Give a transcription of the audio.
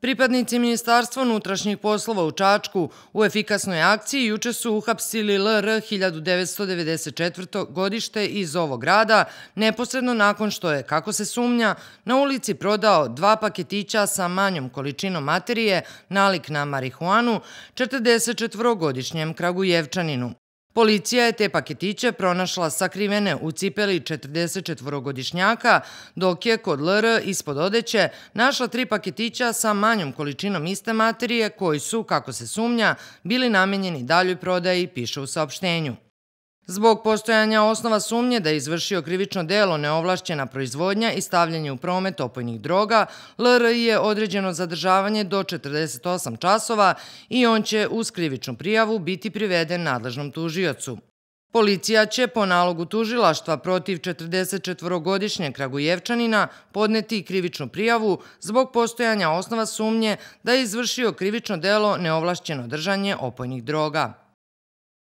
Pripadnici Ministarstva unutrašnjih poslova u Čačku u efikasnoj akciji juče su uhapsili LR 1994. godište iz ovog grada, neposredno nakon što je, kako se sumnja, na ulici prodao dva paketića sa manjom količinom materije nalik na marihuanu 44-godišnjem Kragujevčaninu. Policija je te paketiće pronašla sakrivene u cipeli 44-godišnjaka, dok je kod LR ispod odeće našla tri paketića sa manjom količinom iste materije koji su, kako se sumnja, bili namenjeni daljoj prodaji, piše u saopštenju. Zbog postojanja osnova sumnje da je izvršio krivično delo neovlašćena proizvodnja i stavljanje u promet opojnih droga, LRI je određeno zadržavanje do 48 časova i on će uz krivičnu prijavu biti priveden nadležnom tužiocu. Policija će po nalogu tužilaštva protiv 44-godišnjeg Kragujevčanina podneti krivičnu prijavu zbog postojanja osnova sumnje da je izvršio krivično delo neovlašćeno držanje opojnih droga.